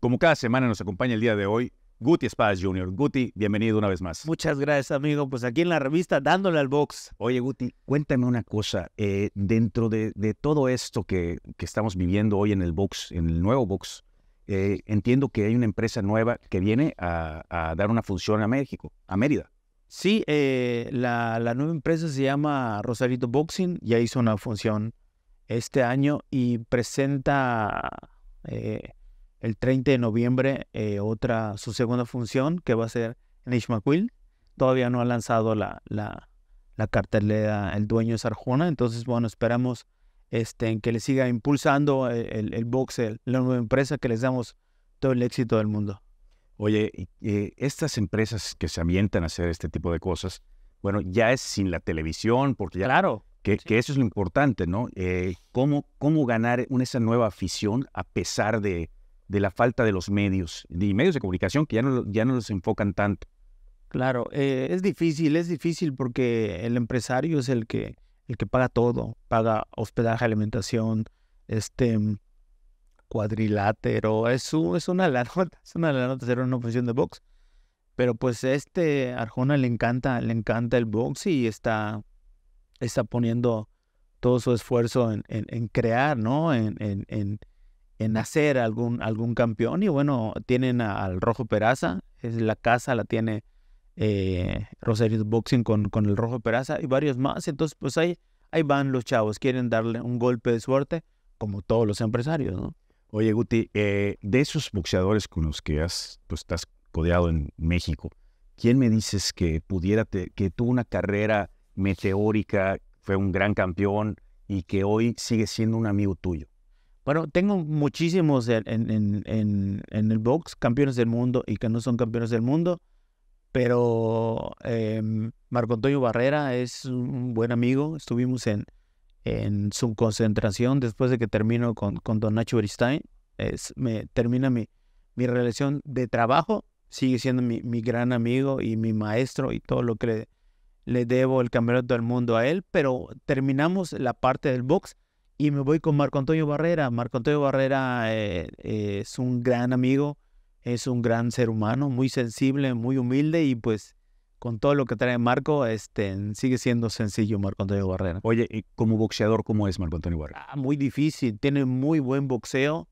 Como cada semana nos acompaña el día de hoy, Guti Espadas Jr. Guti, bienvenido una vez más. Muchas gracias, amigo. Pues aquí en la revista, dándole al box. Oye, Guti, cuéntame una cosa. Eh, dentro de, todo esto que, estamos viviendo hoy en el box, en el nuevo box, eh, entiendo que hay una empresa nueva que viene a, dar una función a México, a Mérida. Sí, eh, la, nueva empresa se llama Rosarito Boxing, ya hizo una función este año y presenta el 30 de noviembre eh, otra, su segunda función, que va a ser en Ishmaquil. Todavía no ha lanzado la, la, la cartelera El Dueño de Sarjona. entonces bueno, esperamos este, en que le siga impulsando eh, el, el, la nueva empresa, que les damos todo el éxito del mundo. Oye, eh, estas empresas que se ambientan a hacer este tipo de cosas, bueno, ya es sin la televisión, porque ya... Claro. Que, eso es lo importante, ¿no? cómo, ¿Cómo ganar esa nueva afición a pesar de, de la falta de los medios, y medios de comunicación que ya no, ya no los enfocan tanto. Claro, eh, es difícil, es difícil porque el empresario es el que, el que paga todo, paga hospedaje, alimentación, este mm, cuadrilátero, es, es una de es una lanota hacer una función de box. Pero pues este Arjona le encanta, le encanta el box y está, está poniendo todo su esfuerzo en, en crear, ¿no? En, en, en hacer algún, algún campeón. Y bueno, tienen al Rojo Peraza, es la casa la tiene eh, Rosario Boxing con, con el Rojo Peraza y varios más. Entonces, pues ahí, ahí van los chavos, quieren darle un golpe de suerte, como todos los empresarios, ¿no? Oye, Guti, eh, de esos boxeadores con los que has, estás codeado en México, ¿quién me dices que pudiera, que tuvo una carrera meteórica, fue un gran campeón y que hoy sigue siendo un amigo tuyo? Bueno, tengo muchísimos en, el box, campeones del mundo y que no son campeones del mundo, pero eh, Marco Antonio Barrera es un buen amigo. Estuvimos en, su concentración después de que termino con, Don Nacho Beristain. Es, me, termina mi, mi relación de trabajo, sigue siendo mi, gran amigo y mi maestro y todo lo que le, le debo el campeonato del mundo a él, pero terminamos la parte del box y me voy con Marco Antonio Barrera. Marco Antonio Barrera eh, eh, es un gran amigo, es un gran ser humano, muy sensible, muy humilde y pues con todo lo que trae Marco, este, sigue siendo sencillo Marco Antonio Barrera. Oye, ¿y como boxeador cómo es Marco Antonio Barrera? Ah, muy difícil, tiene muy buen boxeo,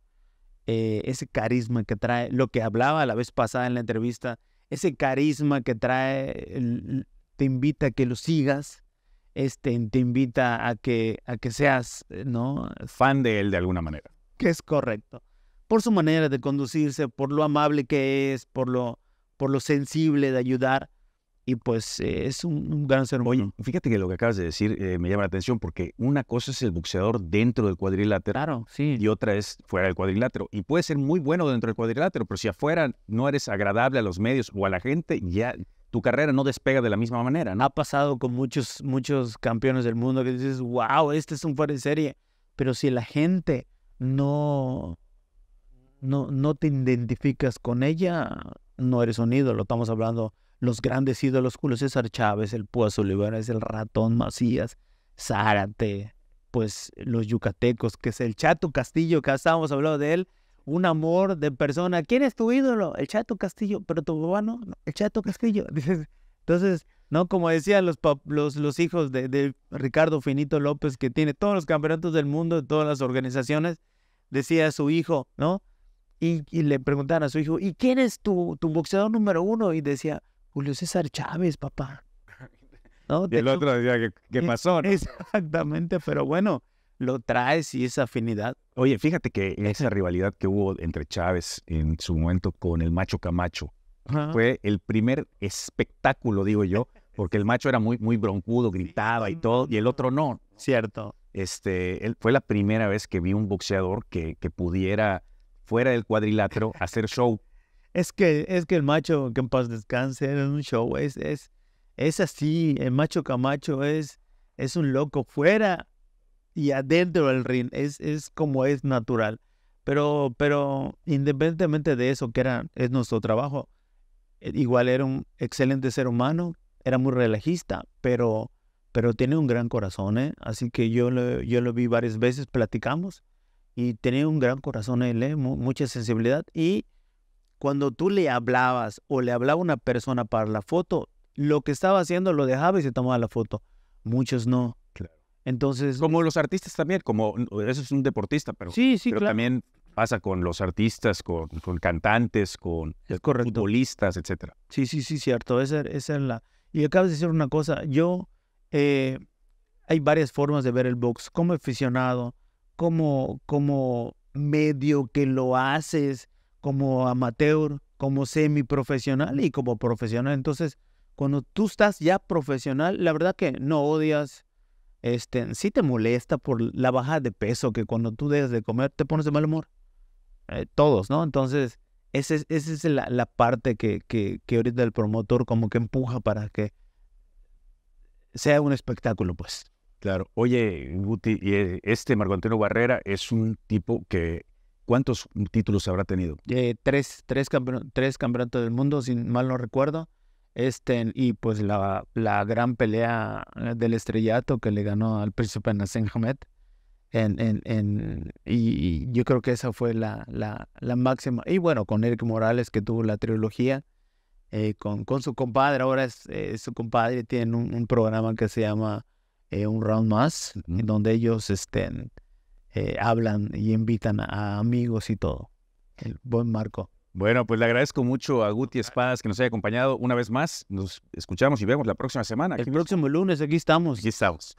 eh, ese carisma que trae, lo que hablaba la vez pasada en la entrevista, ese carisma que trae, te invita a que lo sigas, este, te invita a que, a que seas, eh, ¿no? Fan de él de alguna manera. Que es correcto. Por su manera de conducirse, por lo amable que es, por lo, por lo sensible de ayudar. Y pues eh, es un, gran ser fíjate que lo que acabas de decir eh, me llama la atención porque una cosa es el boxeador dentro del cuadrilátero. Y otra es fuera del cuadrilátero. Y puede ser muy bueno dentro del cuadrilátero, pero si afuera no eres agradable a los medios o a la gente, ya tu carrera no despega de la misma manera. ¿no? Ha pasado con muchos, muchos campeones del mundo que dices, wow, este es un fuera de serie. Pero si la gente no, no, no te identificas con ella, no eres un ídolo. Estamos hablando los grandes ídolos, culos. César Chávez, el Púas es el Ratón Macías, Zárate, pues los yucatecos, que es el Chato Castillo, que estábamos hablando de él, un amor de persona. ¿Quién es tu ídolo? El Chato Castillo, pero tu papá el Chato Castillo. Entonces, ¿no? Como decían los, los, hijos de, Ricardo Finito López, que tiene todos los campeonatos del mundo, de todas las organizaciones, decía a su hijo, ¿no? Y, le preguntaban a su hijo, ¿y quién es tu, tu boxeador número uno? Y decía, Julio César Chávez, papá. Y el otro decía, ¿qué, eh, pasó? Exactamente, pero bueno, lo traes y esa afinidad. Oye, fíjate que esa rivalidad que hubo entre Chávez en su momento con el Macho Camacho fue el primer espectáculo, digo yo, porque el macho era muy, muy broncudo, gritaba y todo, y el otro no. Cierto. Este, fue la primera vez que vi un boxeador que, que pudiera, fuera del cuadrilátero, hacer show. Es que, es que el macho, que en paz descanse, en un show, es, es, es así, el macho Camacho es, es un loco, fuera y adentro del ring. Es, como es natural. Pero, pero independientemente de eso, que era, es nuestro trabajo, eh, igual era un excelente ser humano, era muy relajista, pero, pero tiene un gran corazón, ¿eh? Así que yo lo, yo lo vi varias veces, platicamos, y tenía un gran corazón él, ¿eh? mucha sensibilidad. Y cuando tú le hablabas o le hablaba una persona para la foto, lo que estaba haciendo lo dejaba y se tomaba la foto. Muchos no, entonces. Como los artistas también, como mm, eso es un deportista, pero, también pasa con los artistas, con, cantantes, con es futbolistas, etc. Sí, sí, sí, cierto. Esa, es la. Y acabas de decir una cosa. Yo eh, hay varias formas de ver el box, como aficionado, como, como medio que lo haces, como amateur, como semiprofesional y como profesional. Entonces, cuando tú estás ya profesional, la verdad que no odias, este, sí te molesta por la baja de peso, que cuando tú dejas de comer te pones de mal humor. Eh, todos, ¿no? Entonces, esa es, es la, parte que, que, que ahorita el promotor como que empuja para que sea un espectáculo, pues. Claro. Oye, Guti, eh, este Marco Antonio Barrera es un tipo que. ¿Cuántos títulos habrá tenido? Eh, tres, tres, tres campeonatos del mundo, si mal no recuerdo. Este, y pues la, gran pelea eh, del estrellato que le ganó al príncipe Nassim Hamed. En, en, y, yo creo que esa fue la, máxima. Y bueno, con Eric Morales que tuvo la trilogía, eh, con, con su compadre, ahora es su compadre, tiene un, programa que se llama eh, Un Round Más, donde ellos estén, hablan y invitan a amigos y todo. El buen Marco. Bueno, pues le agradezco mucho a Guti Espadas que nos haya acompañado una vez más. Nos escuchamos y vemos la próxima semana. El próximo lunes, aquí estamos. Aquí estamos.